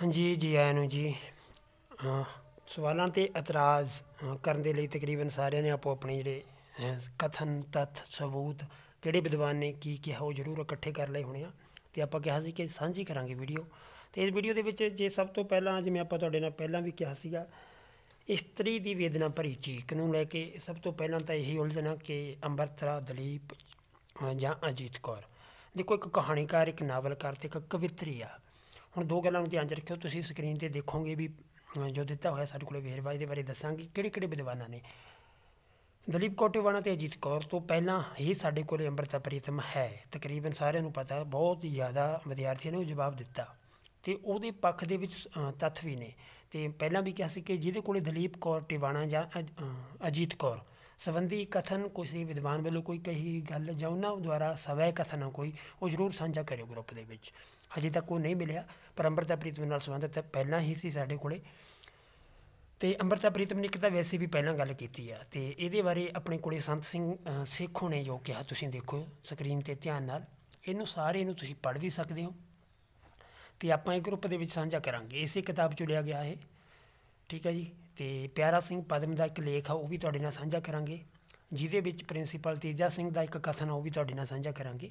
ਹਾਂਜੀ ਜੀ ਆਇਆਂ ਨੂੰ ਜੀ ਸਵਾਲਾਂ ਤੇ ਇਤਰਾਜ਼ ਕਰਨ ਦੇ ਲਈ ਤਕਰੀਬਨ ਸਾਰਿਆਂ ਨੇ ਆਪੋ ਆਪਣੇ ਜਿਹੜੇ ਕਥਨ ਤੱਥ ਸਬੂਤ ਕਿਹੜੇ ਵਿਦਵਾਨ ਨੇ ਕੀ ਕਿਹਾ ਉਹ ਜ਼ਰੂਰ ਇਕੱਠੇ ਕਰ ਲਏ ਹੋਣੇ ਆ ਤੇ ਆਪਾਂ ਕਿਹਾ ਸੀ ਕਿ ਸਾਂਝੀ ਕਰਾਂਗੇ ਵੀਡੀਓ ਤੇ ਇਸ ਵੀਡੀਓ ਦੇ ਵਿੱਚ ਜੇ ਸਭ ਤੋਂ ਪਹਿਲਾਂ ਜਿਵੇਂ ਆਪਾਂ ਤੁਹਾਡੇ ਨਾਲ ਪਹਿਲਾਂ ਵੀ ਕਿਹਾ ਸੀਗਾ ਇਸਤਰੀ ਦੀ ਵੇਦਨਾ ਭਰੀ ਚੀਕ ਨੂੰ ਲੈ ਕੇ ਸਭ ਤੋਂ ਪਹਿਲਾਂ ਤਾਂ ਇਹੀ ਉਲਝਣਾ ਕਿ ਅੰਬਰਤਰਾ ਦਲੀਪ ਜਾਂ ਅਜੀਤ ਕੌਰ ਦੇਖੋ ਇੱਕ ਕਹਾਣੀਕਾਰ ਇੱਕ ਨਾਵਲਕਾਰ ਤੇ ਇੱਕ ਕਵਿਤਰੀ ਆ ਹੁਣ ਦੋ ਗੱਲਾਂ ਨੂੰ ਧਿਆਨ 'ਚ ਰੱਖਿਓ ਤੁਸੀਂ ਸਕਰੀਨ ਤੇ ਦੇਖੋਗੇ ਵੀ ਜੋ ਦਿੱਤਾ ਹੋਇਆ ਸਾਡੇ ਕੋਲੇ ਵੇਰਵਾ ਇਹਦੇ ਬਾਰੇ ਦੱਸਾਂਗੇ ਕਿਹੜੇ ਕਿਹੜੇ ਵਿਦਵਾਨਾਂ ਨੇ ਦਲੀਪ ਕੋਟੇਵਾਲਾ ਤੇ ਅਜੀਤ ਕੌਰ ਤੋਂ ਪਹਿਲਾਂ ਇਹ ਸਾਡੇ ਕੋਲੇ ਅੰਮ੍ਰਿਤਾ ਪ੍ਰੀਤਮ ਹੈ ਤਕਰੀਬਨ ਸਾਰਿਆਂ ਨੂੰ ਪਤਾ ਬਹੁਤ ਜ਼ਿਆਦਾ ਵਿਦਿਆਰਥੀਆਂ ਨੇ ਉਹ ਜਵਾਬ ਦਿੱਤਾ ਤੇ ਉਹਦੇ ਪੱਖ ਦੇ ਵਿੱਚ ਤੱਥ ਵੀ ਨੇ ਤੇ ਪਹਿਲਾਂ ਵੀ ਕਿਹਾ ਸੀ ਕਿ ਜਿਹਦੇ ਕੋਲੇ ਦਲੀਪ ਕੌਰ ਟਿਵਾਣਾ ਜਾਂ ਅਜੀਤ ਕੌਰ ਸੰਬੰਧੀ ਕਥਨ ਕੋਈ ਵਿਦਵਾਨ ਵੱਲੋਂ ਕੋਈ ਕਹੀ ਗੱਲ ਜਾਂ ਉਹਨਾਂ ਦੁਆਰਾ ਸਵੈ ਕਥਨ ਕੋਈ ਉਹ ਜ਼ਰੂਰ ਸਾਂਝਾ ਕਰਿਓ ਗਰੁੱਪ ਦੇ ਵਿੱਚ ਅਜੇ ਤੱਕ ਉਹ ਨਹੀਂ ਮਿਲਿਆ ਪਰ ਅੰਮ੍ਰਿਤਾ ਪ੍ਰੀਤਮ ਨਾਲ ਸੰਬੰਧਿਤ ਪਹਿਲਾਂ ਹੀ ਸੀ ਸਾਡੇ ਕੋਲੇ ਤੇ ਅੰਮ੍ਰਿਤਾ ਪ੍ਰੀਤਮ ਨੇ ਇੱਕ ਤਾਂ ਵੈਸੇ ਵੀ ਪਹਿਲਾਂ ਗੱਲ ਕੀਤੀ ਆ ਤੇ ਇਹਦੇ ਬਾਰੇ ਆਪਣੇ ਕੋਲੇ ਸੰਤ ਸਿੰਘ ਸੇਖੋਂ ਨੇ ਜੋ ਕਿਹਾ ਤੁਸੀਂ ਦੇਖੋ ਸਕਰੀਨ ਤੇ ਧਿਆਨ ਨਾਲ ਇਹਨੂੰ ਸਾਰੇ ਇਹਨੂੰ ਤੁਸੀਂ ਪੜ੍ਹ ਵੀ ਸਕਦੇ ਹੋ ਤੇ ਆਪਾਂ ਇਹ ਗਰੁੱਪ ਦੇ ਵਿੱਚ ਸਾਂਝਾ ਕਰਾਂਗੇ ਇਸੇ ਕਿਤਾਬ ਚੋਂ ਲਿਆ ਗਿਆ ਹੈ ਠੀਕ ਹੈ ਜੀ ਤੇ ਪਿਆਰਾ ਸਿੰਘ ਪਦਮ ਦਾ ਇੱਕ ਲੇਖ ਆ ਉਹ ਵੀ ਤੁਹਾਡੇ ਨਾਲ ਸਾਂਝਾ ਕਰਾਂਗੇ ਜਿਹਦੇ ਵਿੱਚ ਪ੍ਰਿੰਸੀਪਲ ਤੇਜਾ ਸਿੰਘ ਦਾ ਇੱਕ ਕਥਨ ਆ ਉਹ ਵੀ ਤੁਹਾਡੇ ਨਾਲ ਸਾਂਝਾ ਕਰਾਂਗੇ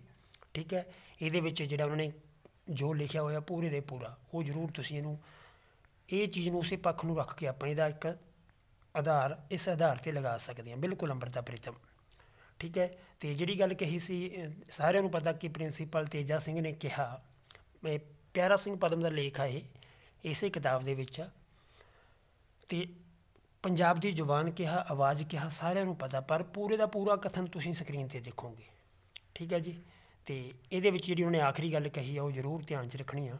ਠੀਕ ਹੈ ਇਹਦੇ ਵਿੱਚ ਜਿਹੜਾ ਉਹਨਾਂ ਨੇ ਜੋ ਲਿਖਿਆ ਹੋਇਆ ਪੂਰੇ ਦੇ ਪੂਰਾ ਉਹ ਜ਼ਰੂਰ ਤੁਸੀਂ ਇਹਨੂੰ ਇਹ ਚੀਜ਼ ਨੂੰ ਉਸੇ ਪੱਖ ਨੂੰ ਰੱਖ ਕੇ ਆਪਾਂ ਇਹਦਾ ਇੱਕ ਆਧਾਰ ਇਸ ਆਧਾਰ ਤੇ ਲਗਾ ਸਕਦੇ ਹਾਂ ਬਿਲਕੁਲ ਅੰਮ੍ਰਿਤਾ ਪ੍ਰੀਤਮ ਠੀਕ ਹੈ ਤੇ ਜਿਹੜੀ ਗੱਲ ਕਹੀ ਸੀ ਸਾਰਿਆਂ ਨੂੰ ਪਤਾ ਕਿ ਪ੍ਰਿੰਸੀਪਲ ਤੇਜਾ ਸਿੰਘ ਨੇ ਕਿਹਾ ਮੈਂ ਪਿਆਰਾ ਸਿੰਘ ਪਦਮ ਦਾ ਲੇਖ ਹੈ ਇਸੇ ਕਿਤਾਬ ਦੇ ਵਿੱਚ ਤੇ ਪੰਜਾਬ ਦੀ ਜ਼ੁਬਾਨ ਕਿਹਾ ਆਵਾਜ਼ ਕਿਹਾ ਸਾਰਿਆਂ ਨੂੰ ਪਤਾ ਪਰ ਪੂਰੇ ਦਾ ਪੂਰਾ ਕਥਨ ਤੁਸੀਂ ਸਕਰੀਨ ਤੇ ਦੇਖੋਗੇ ਠੀਕ ਹੈ ਜੀ ਤੇ ਇਹਦੇ ਵਿੱਚ ਜਿਹੜੀ ਉਹਨੇ ਆਖਰੀ ਗੱਲ ਕਹੀ ਆ ਉਹ ਜ਼ਰੂਰ ਧਿਆਨ 'ਚ ਰੱਖਣੀ ਆ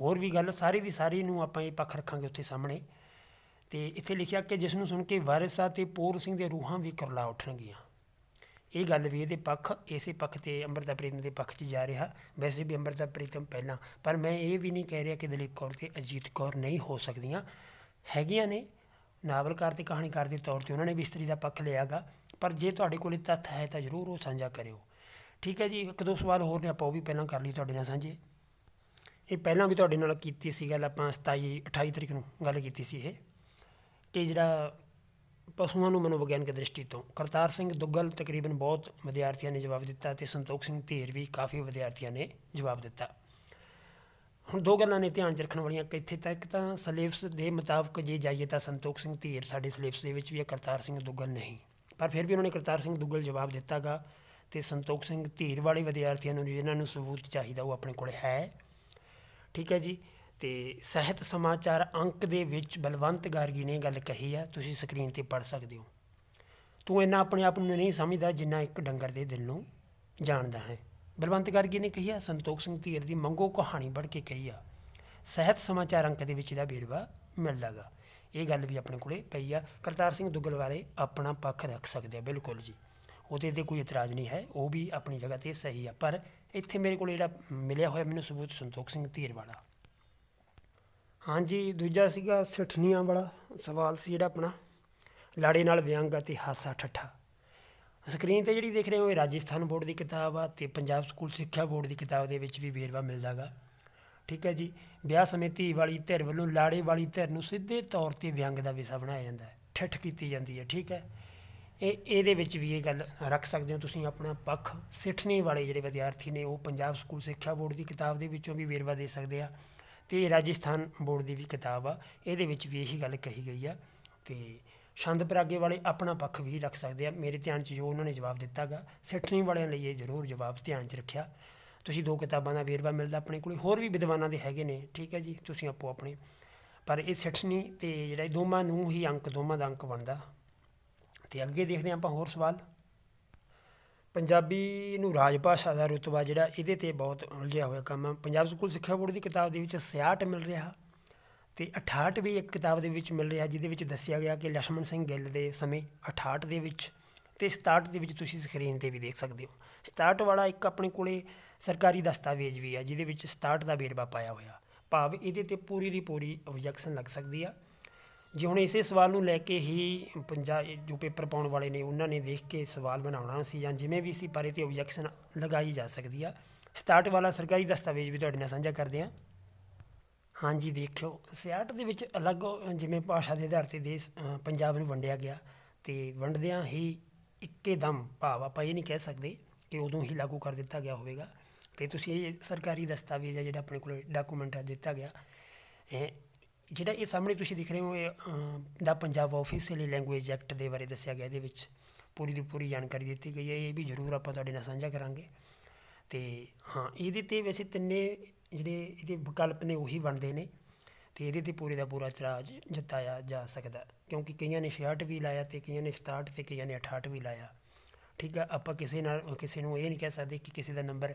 ਹੋਰ ਵੀ ਗੱਲ ਸਾਰੀ ਦੀ ਸਾਰੀ ਨੂੰ ਆਪਾਂ ਇਹ ਪੱਖ ਰੱਖਾਂਗੇ ਉੱਥੇ ਸਾਹਮਣੇ ਤੇ ਇੱਥੇ ਲਿਖਿਆ ਕਿ ਜਿਸ ਨੂੰ ਸੁਣ ਕੇ ਵਾਰਿਸਾ ਤੇ ਪੂਰ ਸਿੰਘ ਦੇ ਰੂਹਾਂ ਵੀ ਕਰਲਾ ਉੱਠਣਗੀਆਂ ਇਹ ਗੱਲ ਵੀ ਇਹਦੇ ਪੱਖ ਇਸੇ ਪੱਖ ਤੇ ਅੰਮ੍ਰਿਤਾ ਪ੍ਰੀਤਮ ਦੇ ਪੱਖ 'ਚ ਜਾ ਰਿਹਾ ਵੈਸੇ ਵੀ ਅੰਮ੍ਰਿਤਾ ਪ੍ਰੀਤਮ ਪਹਿਲਾਂ ਪਰ ਮੈਂ ਇਹ ਵੀ ਨਹੀਂ ਕਹਿ ਰਿਹਾ ਕਿ ਦਲੀਪ ਕੌਰ ਤੇ ਅਜੀਤ ਕੌਰ ਨਹੀਂ ਹੋ ਸਕਦੀਆਂ ਹੈਗੀਆਂ ਨੇ ਨਾਵਲਕਾਰ ਤੇ ਕਹਾਣੀਕਾਰ ਦੇ ਤੌਰ ਤੇ ਉਹਨਾਂ ਨੇ ਵੀ ਇਸਤਰੀ ਦਾ ਪੱਖ ਲਿਆਗਾ ਪਰ ਜੇ ਤੁਹਾਡੇ ਕੋਲ ਤੱਥ ਹੈ ਤਾਂ ਜ਼ਰੂਰ ਉਹ ਸਾਂਝਾ ਕਰਿਓ ਠੀਕ ਹੈ ਜੀ ਇੱਕ ਦੋ ਸਵਾਲ ਹੋਰ ਨੇ ਆਪਾਂ ਉਹ ਵੀ ਪਹਿਲਾਂ ਕਰ ਲਈ ਤੁਹਾਡੇ ਨਾਲ ਸਾਂਝੇ ਇਹ ਪਹਿਲਾਂ ਵੀ ਤੁਹਾਡੇ ਨਾਲ ਕੀਤੀ ਸੀ ਗੱਲ ਆਪਾਂ 27 28 ਤਰੀਕ ਨੂੰ ਗੱਲ ਕੀਤੀ ਸੀ ਇਹ ਕਿ ਜਿਹੜਾ ਪਸ਼ੂਆਂ ਨੂੰ ਮਨੋਵਿਗਿਆਨਕ ਦ੍ਰਿਸ਼ਟੀ ਤੋਂ ਕਰਤਾਰ ਸਿੰਘ ਦੁੱਗਲ ਤਕਰੀਬਨ ਬਹੁਤ ਵਿਦਿਆਰਥੀਆਂ ਨੇ ਜਵਾਬ ਦਿੱਤਾ ਤੇ ਸੰਤੋਖ ਸਿੰਘ ਧੀਰ ਵੀ ਕਾਫੀ ਵਿਦਿਆਰਥੀਆਂ ਨੇ ਜਵਾਬ ਦਿੱਤਾ ਹੁਣ ਦੋ ਗੱਲਾਂ ਨੇ ਧਿਆਨ 'ਚ ਰੱਖਣ ਵਾਲੀਆਂ ਕਿ ਇੱਥੇ ਤੱਕ ਤਾਂ ਸਿਲੇਬਸ ਦੇ ਮੁਤਾਬਕ ਜੇ ਜਾਈਏ ਤਾਂ ਸੰਤੋਖ ਸਿੰਘ ਧੀਰ ਸਾਡੇ ਸਿਲੇਬਸ ਦੇ ਵਿੱਚ ਵੀ ਹੈ ਕਰਤਾਰ ਸਿੰਘ ਦੁੱਗਲ ਨਹੀਂ ਪਰ ਫਿਰ ਵੀ ਉਹਨਾਂ ਨੇ ਕਰਤਾਰ ਸਿੰਘ ਦੁੱਗਲ ਜਵਾਬ ਦਿੱਤਾਗਾ ਤੇ ਸੰਤੋਖ ਸਿੰਘ ਧੀਰ ਵਾਲੇ ਵਿਦਿਆਰਥੀਆਂ ਨੂੰ ਜਿਨ੍ਹਾਂ ਨੂੰ ਸਬੂਤ ਚਾਹੀਦਾ ਉਹ ਆਪਣੇ ਕੋਲ ਹੈ ਠੀਕ ਹੈ ਜੀ ਤੇ ਸਹਿਤ ਸਮਾਚਾਰ ਅੰਕ ਦੇ ਵਿੱਚ ਬਲਵੰਤ ਗਾਰਗੀ ਨੇ ਗੱਲ ਕਹੀ ਆ ਤੁਸੀਂ ਸਕਰੀਨ ਤੇ ਪੜ ਸਕਦੇ ਹੋ ਤੂੰ ਇੰਨਾ ਆਪਣੇ ਆਪ ਨੂੰ ਨਹੀਂ ਸਮਝਦਾ ਜਿੰਨਾ ਇੱਕ ਡੰਗਰ ਦੇ ਦਿਲ ਨੂੰ ਜਾਣਦਾ ਹੈ ਬਲਵੰਤ ਗਾਰਗੀ ਨੇ ਕਹੀ ਆ ਸੰਤੋਖ ਸਿੰਘ ਧੀਰ ਦੀ ਮੰਗੋ ਕਹਾਣੀ ਪੜ ਕੇ ਕਹੀ ਆ ਸਹਿਤ ਸਮਾਚਾਰ ਅੰਕ ਦੇ ਵਿੱਚ ਇਹਦਾ ਵੇਰਵਾ ਮਿਲਦਾਗਾ ਇਹ ਗੱਲ ਵੀ ਆਪਣੇ ਕੋਲੇ ਪਈ ਆ ਕਰਤਾਰ ਸਿੰਘ ਦੁੱਗਲ ਵਾਲੇ ਆਪਣਾ ਪੱਖ ਰੱਖ ਸਕਦੇ ਆ ਬਿਲਕੁਲ ਜੀ ਉਹਦੇ ਤੇ ਕੋਈ ਇਤਰਾਜ਼ ਨਹੀਂ ਹੈ ਉਹ ਵੀ ਆਪਣੀ ਜਗ੍ਹਾ ਤੇ ਸਹੀ ਆ ਪਰ ਇੱਥੇ ਮੇਰੇ ਕੋਲ ਜਿਹੜਾ ਮਿਲਿਆ ਹੋਇਆ ਮੈਨੂੰ ਸਬੂਤ ਸੰਤੋਖ ਸਿੰਘ ਧੀਰ ਵਾਲਾ ਹਾਂਜੀ ਦੂਜਾ ਸੀਗਾ ਸਠਨੀਆਂ ਵਾਲਾ ਸਵਾਲ ਸੀ ਜਿਹੜਾ ਆਪਣਾ ਲਾੜੇ ਨਾਲ ਵਿਅੰਗ ਅਤੇ ਹਾਸਾ ਠੱਠਾ ਸਕਰੀਨ ਤੇ ਜਿਹੜੀ ਦੇਖ ਰਹੇ ਹੋ ਇਹ ਰਾਜਸਥਾਨ ਬੋਰਡ ਦੀ ਕਿਤਾਬ ਆ ਤੇ ਪੰਜਾਬ ਸਕੂਲ ਸਿੱਖਿਆ ਬੋਰਡ ਦੀ ਕਿਤਾਬ ਦੇ ਵਿੱਚ ਵੀ ਵੇਰਵਾ ਮਿਲਦਾਗਾ ਠੀਕ ਹੈ ਜੀ ਵਿਆਹ ਸਮਿਤੀ ਵਾਲੀ ਧਿਰ ਵੱਲੋਂ ਲਾੜੇ ਵਾਲੀ ਧਿਰ ਨੂੰ ਸਿੱਧੇ ਤੌਰ ਤੇ ਵਿਅੰਗ ਦਾ ਵਿਸ਼ਾ ਬਣਾਇਆ ਜਾਂਦਾ ਹੈ ਠੱਠ ਕੀਤੀ ਜਾਂਦੀ ਹੈ ਠੀਕ ਹੈ ਇਹ ਇਹਦੇ ਵਿੱਚ ਵੀ ਇਹ ਗੱਲ ਰੱਖ ਸਕਦੇ ਹੋ ਤੁਸੀਂ ਆਪਣਾ ਪੱਖ ਸਿੱਠਣੀ ਵਾਲੇ ਜਿਹੜੇ ਵਿਦਿਆਰਥੀ ਨੇ ਉਹ ਪੰਜਾਬ ਸਕੂਲ ਸਿੱਖਿਆ ਬੋਰਡ ਦੀ ਕਿਤਾਬ ਦੇ ਵਿੱਚੋਂ ਵੀ ਵੇਰਵਾ ਦੇ ਸਕਦੇ ਆ ਤੇ ਰਾਜਸਥਾਨ ਬੋਰਡ ਦੀ ਵੀ ਕਿਤਾਬ ਆ ਇਹਦੇ ਵਿੱਚ ਵੀ ਇਹੀ ਗੱਲ ਕਹੀ ਗਈ ਆ ਤੇ ਛੰਦ ਪ੍ਰਾਗੇ ਵਾਲੇ ਆਪਣਾ ਪੱਖ ਵੀ ਰੱਖ ਸਕਦੇ ਆ ਮੇਰੇ ਧਿਆਨ 'ਚ ਜੋ ਉਹਨਾਂ ਨੇ ਜਵਾਬ ਦਿੱਤਾਗਾ ਸਿੱਠਣੀ ਵਾਲਿਆਂ ਲਈ ਇਹ ਜ਼ਰੂਰ ਜਵਾਬ ਧਿਆਨ 'ਚ ਰੱਖਿਆ ਤੁਸੀਂ ਦੋ ਕਿਤਾਬਾਂ ਦਾ ਵੇਰਵਾ ਮਿਲਦਾ ਆਪਣੇ ਕੋਲੇ ਹੋਰ ਵੀ ਵਿਦਵਾਨਾਂ ਦੇ ਹੈਗੇ ਨੇ ਠੀਕ ਹੈ ਜੀ ਤੁਸੀਂ ਆਪੋ ਆਪਣੇ ਪਰ ਇਹ ਸਿੱਠਣੀ ਤੇ ਜਿਹੜਾ ਦੋਮਾ ਨੂੰ ਹੀ ਅੰਕ ਦੋਮਾ ਦਾ ਅੰਕ ਬਣਦਾ ਤੇ ਅੱਗੇ ਦੇਖਦੇ ਆਪਾਂ ਹੋਰ ਸਵਾਲ ਪੰਜਾਬੀ ਨੂੰ ਰਾਜ ਭਾਸ਼ਾ ਦਾ ਰੁਤਬਾ ਜਿਹੜਾ ਇਹਦੇ ਤੇ ਬਹੁਤ ਉਲਝਿਆ ਹੋਇਆ ਕੰਮ ਹੈ ਪੰਜਾਬ ਸਕੂਲ ਸਿੱਖਿਆ ਬੋਰਡ ਦੀ ਕਿਤਾਬ ਦੇ ਵਿੱਚ 66 ਮਿਲ ਰਿਹਾ ਤੇ 68 ਵੀ ਇੱਕ ਕਿਤਾਬ ਦੇ ਵਿੱਚ ਮਿਲ ਰਿਹਾ ਜਿਹਦੇ ਵਿੱਚ ਦੱਸਿਆ ਗਿਆ ਕਿ ਲక్ష్మణ ਸਿੰਘ ਗਿੱਲ ਦੇ ਸਮੇਂ 68 ਦੇ ਵਿੱਚ ਤੇ 67 ਦੇ ਵਿੱਚ ਤੁਸੀਂ ਸਕਰੀਨ ਤੇ ਵੀ ਦੇਖ ਸਕਦੇ ਹੋ 67 ਵਾਲਾ ਇੱਕ ਆਪਣੇ ਕੋਲੇ ਸਰਕਾਰੀ ਦਸਤਾਵੇਜ਼ ਵੀ ਆ ਜਿਹਦੇ ਵਿੱਚ 67 ਦਾ ਵੇਰਵਾ ਪਾਇਆ ਹੋਇਆ ਭਾਵ ਇਹਦੇ ਤੇ ਪੂਰੀ ਦੀ ਪੂਰੀ ਆਬਜੈਕਸ਼ਨ ਲੱਗ ਸਕਦੀ ਆ ਜੀ ਹੁਣ ਇਸੇ ਸਵਾਲ ਨੂੰ ਲੈ ਕੇ ਹੀ ਪੰਜਾਬ ਜੋ ਪੇਪਰ ਪਾਉਣ ਵਾਲੇ ਨੇ ਉਹਨਾਂ ਨੇ ਦੇਖ ਕੇ ਸਵਾਲ ਬਣਾਉਣਾ ਸੀ ਜਾਂ ਜਿਵੇਂ ਵੀ ਸੀ ਪਰ ਇਹ ਤੇ ਓਬਜੈਕਸ਼ਨ ਲਗਾਈ ਜਾ ਸਕਦੀ ਆ ਸਟਾਰਟ ਵਾਲਾ ਸਰਕਾਰੀ ਦਸਤਾਵੇਜ਼ ਵੀ ਤੁਹਾਡੇ ਨਾਲ ਸਾਂਝਾ ਕਰਦੇ ਆ ਹਾਂਜੀ ਦੇਖਿਓ 66 ਦੇ ਵਿੱਚ ਅਲੱਗ ਜਿਵੇਂ ਭਾਸ਼ਾ ਦੇ ਆਧਾਰ ਤੇ ਦੇਸ਼ ਪੰਜਾਬ ਨੂੰ ਵੰਡਿਆ ਗਿਆ ਤੇ ਵੰਡਦਿਆਂ ਹੀ ਇੱਕੇਦਮ ਭਾਵ ਆਪਾਂ ਇਹ ਨਹੀਂ ਕਹਿ ਸਕਦੇ ਕਿ ਉਦੋਂ ਹੀ ਲਾਗੂ ਕਰ ਦਿੱਤਾ ਗਿਆ ਹੋਵੇਗਾ ਤੇ ਤੁਸੀਂ ਇਹ ਸਰਕਾਰੀ ਦਸਤਾਵੇਜ਼ ਹੈ ਜਿਹੜਾ ਆਪਣੇ ਕੋਲ ਡਾਕੂਮੈਂਟ ਹੈ ਦਿੱਤਾ ਗਿਆ ਜਿਹੜਾ ਇਹ ਸਾਹਮਣੇ ਤੁਸੀਂ ਦਿਖ ਰਹੇ ਹੋ ਇਹ ਦਾ ਪੰਜਾਬ ਆਫੀਸ਼ੀਅਲੀ ਲੈਂਗੁਏਜ ਐਕਟ ਦੇ ਬਾਰੇ ਦੱਸਿਆ ਗਿਆ ਇਹਦੇ ਵਿੱਚ ਪੂਰੀ ਦੀ ਪੂਰੀ ਜਾਣਕਾਰੀ ਦਿੱਤੀ ਗਈ ਹੈ ਇਹ ਵੀ ਜ਼ਰੂਰ ਆਪਾਂ ਤੁਹਾਡੇ ਨਾਲ ਸਾਂਝਾ ਕਰਾਂਗੇ ਤੇ ਹਾਂ ਇਹਦੇ ਤੇ ਵੈਸੇ ਤਿੰਨੇ ਜਿਹੜੇ ਇਹਦੇ ਵਿਕਲਪ ਨੇ ਉਹੀ ਬਣਦੇ ਨੇ ਤੇ ਇਹਦੇ ਤੇ ਪੂਰੇ ਦਾ ਪੂਰਾ ਇਤਰਾਜ਼ ਜਤਾਇਆ ਜਾ ਸਕਦਾ ਕਿਉਂਕਿ ਕਈਆਂ ਨੇ 66 ਵੀ ਲਾਇਆ ਤੇ ਕਈਆਂ ਨੇ 67 ਤੇ ਕਈਆਂ ਨੇ 68 ਵੀ ਲਾਇਆ ਠੀਕ ਹੈ ਆਪਾਂ ਕਿਸੇ ਨਾਲ ਕਿਸੇ ਨੂੰ ਇਹ ਨਹੀਂ ਕਹਿ ਸਕਦੇ ਕਿ ਕਿਸੇ ਦਾ ਨੰਬਰ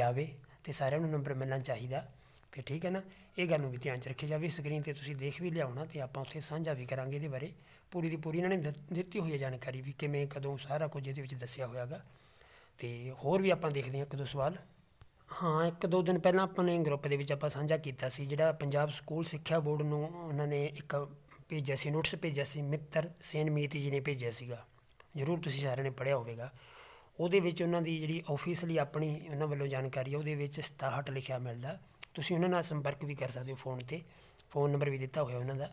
ਜਾਵੇ ਤੇ ਸਾਰਿਆਂ ਨੂੰ ਨੰਬਰ ਮਿਲਣਾ ਚਾਹੀਦਾ ਤੇ ਠੀਕ ਹੈ ਨਾ ਇਹ ਗੱਲ ਨੂੰ ਵੀ ਧਿਆਨ 'ਚ ਰੱਖਿਆ ਜਾਵੇ ਸਕਰੀਨ ਤੇ ਤੁਸੀਂ ਦੇਖ ਵੀ ਲਿਆਉਣਾ ਤੇ ਆਪਾਂ ਉੱਥੇ ਸਾਂਝਾ ਵੀ ਕਰਾਂਗੇ ਇਹਦੇ ਬਾਰੇ ਪੂਰੀ ਦੀ ਪੂਰੀ ਇਹਨਾਂ ਨੇ ਦਿੱਤੀ ਹੋਈ ਹੈ ਜਾਣਕਾਰੀ ਵੀ ਕਿਵੇਂ ਕਦੋਂ ਸਾਰਾ ਕੁਝ ਇਹਦੇ ਵਿੱਚ ਦੱਸਿਆ ਹੋਇਆਗਾ ਤੇ ਹੋਰ ਵੀ ਆਪਾਂ ਦੇਖਦੇ ਹਾਂ ਇੱਕ ਦੋ ਸਵਾਲ ਹਾਂ ਇੱਕ ਦੋ ਦਿਨ ਪਹਿਲਾਂ ਆਪਾਂ ਨੇ ਗਰੁੱਪ ਦੇ ਵਿੱਚ ਆਪਾਂ ਸਾਂਝਾ ਕੀਤਾ ਸੀ ਜਿਹੜਾ ਪੰਜਾਬ ਸਕੂਲ ਸਿੱਖਿਆ ਬੋਰਡ ਨੂੰ ਉਹਨਾਂ ਨੇ ਇੱਕ ਭੇਜਿਆ ਸੀ ਨੋਟਿਸ ਭੇਜਿਆ ਸੀ ਮਿੱਤਰ ਸੇਨ ਮੀਤੀ ਜੀ ਨੇ ਭੇਜਿਆ ਸੀਗਾ ਜ਼ਰੂਰ ਤੁਸੀਂ ਸਾਰਿਆਂ ਨੇ ਪੜ੍ਹਿਆ ਹੋਵੇਗਾ ਉਹਦੇ ਵਿੱਚ ਉਹਨਾਂ ਦੀ ਜਿਹੜੀ ਆਫੀਸ਼ੀਅਲੀ ਆਪਣੀ ਉਹਨਾਂ ਵੱਲੋਂ ਜਾਣਕਾਰੀ ਹੈ ਉਹਦੇ ਵਿੱਚ 67 ਲਿਖਿਆ ਮਿਲਦਾ ਤੁਸੀਂ ਉਹਨਾਂ ਨਾਲ ਸੰਪਰਕ ਵੀ ਕਰ ਸਕਦੇ ਹੋ ਫੋਨ 'ਤੇ ਫੋਨ ਨੰਬਰ ਵੀ ਦਿੱਤਾ ਹੋਇਆ ਉਹਨਾਂ ਦਾ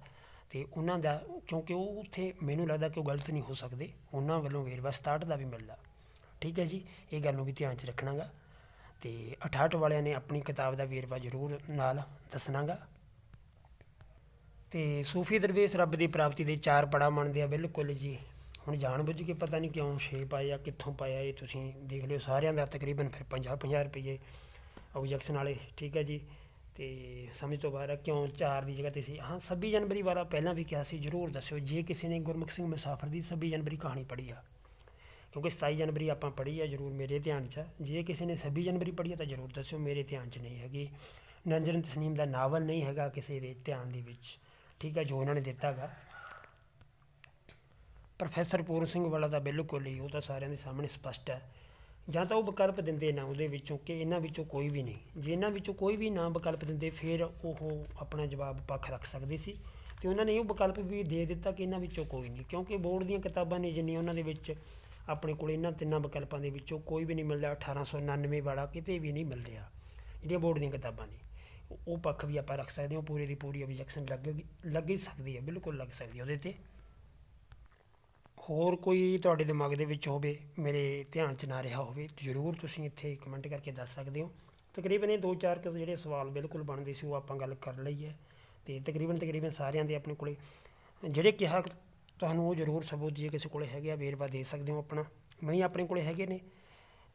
ਤੇ ਉਹਨਾਂ ਦਾ ਕਿਉਂਕਿ ਉਹ ਉੱਥੇ ਮੈਨੂੰ ਲੱਗਦਾ ਕਿ ਉਹ ਗਲਤ ਨਹੀਂ ਹੋ ਸਕਦੇ ਉਹਨਾਂ ਵੱਲੋਂ ਵੇਰਵਾ ਸਟਾਰਟ ਦਾ ਵੀ ਮਿਲਦਾ ਠੀਕ ਹੈ ਜੀ ਇਹ ਗੱਲ ਨੂੰ ਵੀ ਧਿਆਨ 'ਚ ਰੱਖਣਾਗਾ ਤੇ 68 ਵਾਲਿਆਂ ਨੇ ਆਪਣੀ ਕਿਤਾਬ ਦਾ ਵੇਰਵਾ ਜ਼ਰੂਰ ਨਾਲ ਦੱਸਣਾਗਾ ਤੇ ਸੂਫੀ ਦਰਵੇਸ਼ ਰੱਬ ਦੀ ਪ੍ਰਾਪਤੀ ਦੇ ਚਾਰ ਪੜਾ ਮੰਨਦੇ ਆ ਬਿਲਕੁਲ ਜੀ ਹੁਣ ਜਾਣਬੁੱਝ ਕੇ ਪਤਾ ਨਹੀਂ ਕਿਉਂ ਛੇ ਪਾਇਆ ਕਿੱਥੋਂ ਪਾਇਆ ਇਹ ਤੁਸੀਂ ਦੇਖ ਲਿਓ ਸਾਰਿਆਂ ਦਾ ਤਕਰੀਬਨ ਫਿਰ 50 50 ਰੁਪਏ ਆਬਜੈਕਸ਼ਨ ਵਾਲੇ ਠੀਕ ਹੈ ਜੀ ਤੇ ਸਮਝ ਤੋਂ ਬਾਹਰ ਕਿਉਂ 4 ਦੀ ਜਗ੍ਹਾ ਤੇ ਸੀ ਹਾਂ 26 ਜਨਵਰੀ ਵਾਲਾ ਪਹਿਲਾਂ ਵੀ ਕਿਹਾ ਸੀ ਜਰੂਰ ਦੱਸਿਓ ਜੇ ਕਿਸੇ ਨੇ ਗੁਰਮੁਖ ਸਿੰਘ ਮੁਸਾਫਰ ਦੀ 26 ਜਨਵਰੀ ਕਹਾਣੀ ਪੜ੍ਹੀ ਆ ਕਿਉਂਕਿ 27 ਜਨਵਰੀ ਆਪਾਂ ਪੜ੍ਹੀ ਆ ਜਰੂਰ ਮੇਰੇ ਧਿਆਨ 'ਚ ਜੇ ਕਿਸੇ ਨੇ 26 ਜਨਵਰੀ ਪੜ੍ਹੀ ਆ ਤਾਂ ਜਰੂਰ ਦੱਸਿਓ ਮੇਰੇ ਧਿਆਨ 'ਚ ਨਹੀਂ ਹੈਗੀ ਨੰਜਰਨ ਤਸਨੀਮ ਦਾ ਨਾਵਲ ਨਹੀਂ ਹੈਗਾ ਕਿਸੇ ਦੇ ਧਿਆਨ ਦੇ ਵਿੱਚ ਠੀਕ ਹੈ ਜੋ ਉਹਨਾਂ ਨੇ ਦਿੱਤਾਗਾ ਪ੍ਰੋਫੈਸਰ ਪੂਰਨ ਸਿੰਘ ਵਾਲਾ ਤਾਂ ਬਿਲਕੁਲ ਹੀ ਉਹ ਤਾਂ ਸਾਰਿਆਂ ਦੇ ਸਾਹਮਣੇ ਸਪਸ਼ਟ ਹੈ ਜਾਂ ਤਾਂ ਉਹ ਵਿਕਲਪ ਦਿੰਦੇ ਨਾ ਉਹਦੇ ਵਿੱਚੋਂ ਕਿ ਇਹਨਾਂ ਵਿੱਚੋਂ ਕੋਈ ਵੀ ਨਹੀਂ ਜੇ ਇਹਨਾਂ ਵਿੱਚੋਂ ਕੋਈ ਵੀ ਨਾ ਵਿਕਲਪ ਦਿੰਦੇ ਫਿਰ ਉਹ ਆਪਣਾ ਜਵਾਬ ਪੱਖ ਰੱਖ ਸਕਦੇ ਸੀ ਤੇ ਉਹਨਾਂ ਨੇ ਇਹ ਵਿਕਲਪ ਵੀ ਦੇ ਦਿੱਤਾ ਕਿ ਇਹਨਾਂ ਵਿੱਚੋਂ ਕੋਈ ਨਹੀਂ ਕਿਉਂਕਿ ਬੋਰਡ ਦੀਆਂ ਕਿਤਾਬਾਂ ਨੇ ਜਿੰਨੀ ਉਹਨਾਂ ਦੇ ਵਿੱਚ ਆਪਣੇ ਕੋਲ ਇਹਨਾਂ ਤਿੰਨਾਂ ਵਿਕਲਪਾਂ ਦੇ ਵਿੱਚੋਂ ਕੋਈ ਵੀ ਨਹੀਂ ਮਿਲਦਾ 1899 ਵਾਲਾ ਕਿਤੇ ਵੀ ਨਹੀਂ ਮਿਲ ਰਿਹਾ ਜਿਹੜੀਆਂ ਬੋਰਡ ਦੀਆਂ ਕਿਤਾਬਾਂ ਨੇ ਉਹ ਪੱਖ ਵੀ ਆਪਾਂ ਰੱਖ ਸਕਦੇ ਹਾਂ ਪੂਰੇ ਦੀ ਪੂਰੀ ਆਬਜੈਕਸ਼ਨ ਲੱਗ ਲੱਗ ਸਕਦੀ ਹੈ ਬਿਲਕੁਲ ਲੱਗ ਸਕਦੀ ਹੈ ਉਹਦੇ ਤੇ ਹੋਰ ਕੋਈ ਤੁਹਾਡੇ ਦਿਮਾਗ ਦੇ ਵਿੱਚ ਹੋਵੇ ਮੇਰੇ ਧਿਆਨ 'ਚ ਨਾ ਰਿਹਾ ਹੋਵੇ ਜ਼ਰੂਰ ਤੁਸੀਂ ਇੱਥੇ ਕਮੈਂਟ ਕਰਕੇ ਦੱਸ ਸਕਦੇ ਹੋ ਤਕਰੀਬਨ ਇਹ ਦੋ ਚਾਰ ਕੁ ਜਿਹੜੇ ਸਵਾਲ ਬਿਲਕੁਲ ਬਣਦੇ ਸੀ ਉਹ ਆਪਾਂ ਗੱਲ ਕਰ ਲਈ ਹੈ ਤੇ ਤਕਰੀਬਨ ਤਕਰੀਬਨ ਸਾਰਿਆਂ ਦੇ ਆਪਣੇ ਕੋਲੇ ਜਿਹੜੇ ਕਿਹਾ ਤੁਹਾਨੂੰ ਉਹ ਜ਼ਰੂਰ ਸਬੂਤ ਜੇ ਕਿਸੇ ਕੋਲੇ ਹੈਗੇ ਆ ਵੇਰਵਾ ਦੇ ਸਕਦੇ ਹੋ ਆਪਣਾ ਮੈਂ ਆਪਣੇ ਕੋਲੇ ਹੈਗੇ ਨੇ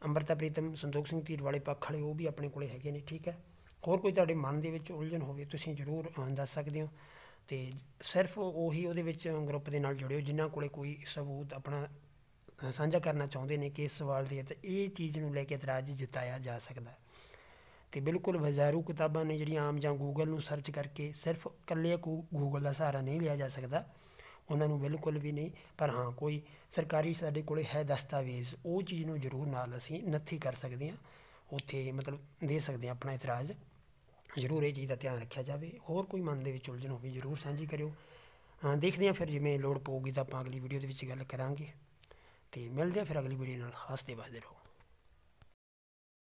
ਅੰਮ੍ਰਿਤਾ ਪ੍ਰੀਤਮ ਸੰਤੋਖ ਸਿੰਘ ਧੀਰ ਵਾਲੇ ਪੱਖ ਵਾਲੇ ਉਹ ਵੀ ਆਪਣੇ ਕੋਲੇ ਹੈਗੇ ਨੇ ਠੀਕ ਹੈ ਹੋਰ ਕੋਈ ਤੁਹਾਡੇ ਮਨ ਦੇ ਵਿੱਚ ਉਲਝਣ ਹੋਵੇ ਤੁਸੀਂ ਜ਼ਰੂਰ ਦੱਸ ਸਕਦੇ ਹੋ ਤੇ ਸਿਰਫ ਉਹੀ ਉਹਦੇ ਵਿੱਚ ਗਰੁੱਪ ਦੇ ਨਾਲ ਜੁੜਿਓ ਜਿਨ੍ਹਾਂ ਕੋਲੇ ਕੋਈ ਸਬੂਤ ਆਪਣਾ ਸਾਂਝਾ ਕਰਨਾ ਚਾਹੁੰਦੇ ਨੇ ਕਿ ਇਸ ਸਵਾਲ ਦੇ ਤੇ ਇਹ ਚੀਜ਼ ਨੂੰ ਲੈ ਕੇ ਇਤਰਾਜ਼ ਜਿਤਾਇਆ ਜਾ ਸਕਦਾ ਤੇ ਬਿਲਕੁਲ ਬਜ਼ਾਰੂ ਕਿਤਾਬਾਂ ਨੇ ਜਿਹੜੀਆਂ ਆਮ ਜਾਂ ਗੂਗਲ ਨੂੰ ਸਰਚ ਕਰਕੇ ਸਿਰਫ ਇਕੱਲੇ ਕੋ ਗੂਗਲ ਦਾ ਸਹਾਰਾ ਨਹੀਂ ਲਿਆ ਜਾ ਸਕਦਾ ਉਹਨਾਂ ਨੂੰ ਬਿਲਕੁਲ ਵੀ ਨਹੀਂ ਪਰ ਹਾਂ ਕੋਈ ਸਰਕਾਰੀ ਸਾਡੇ ਕੋਲੇ ਹੈ ਦਸਤਾਵੇਜ਼ ਉਹ ਚੀਜ਼ ਨੂੰ ਜ਼ਰੂਰ ਨਾਲ ਅਸੀਂ ਨੱਥੀ ਕਰ ਸਕਦੇ ਹਾਂ ਉੱਥੇ ਮਤਲਬ ਦੇ ਸਕਦੇ ਹਾਂ ਆਪਣਾ ਇਤਰਾਜ਼ ਜ਼ਰੂਰ ਇਹ ਚੀਜ਼ ਦਾ ਧਿਆਨ ਰੱਖਿਆ ਜਾਵੇ ਹੋਰ ਕੋਈ ਮਨ ਦੇ ਵਿੱਚ ਉਲਝਣ ਹੋਵੇ ਜ਼ਰੂਰ ਸਾਂਝੀ ਕਰਿਓ ਹਾਂ ਦੇਖਦੇ ਹਾਂ ਫਿਰ ਜਿਵੇਂ ਲੋੜ ਪਊਗੀ ਤਾਂ ਆਪਾਂ ਅਗਲੀ ਵੀਡੀਓ ਦੇ ਵਿੱਚ ਗੱਲ ਕਰਾਂਗੇ ਤੇ ਮਿਲਦੇ ਹਾਂ ਫਿਰ ਅਗਲੀ ਵੀਡੀਓ ਨਾਲ ਹੱਸਦੇ ਵਸਦੇ ਰਹੋ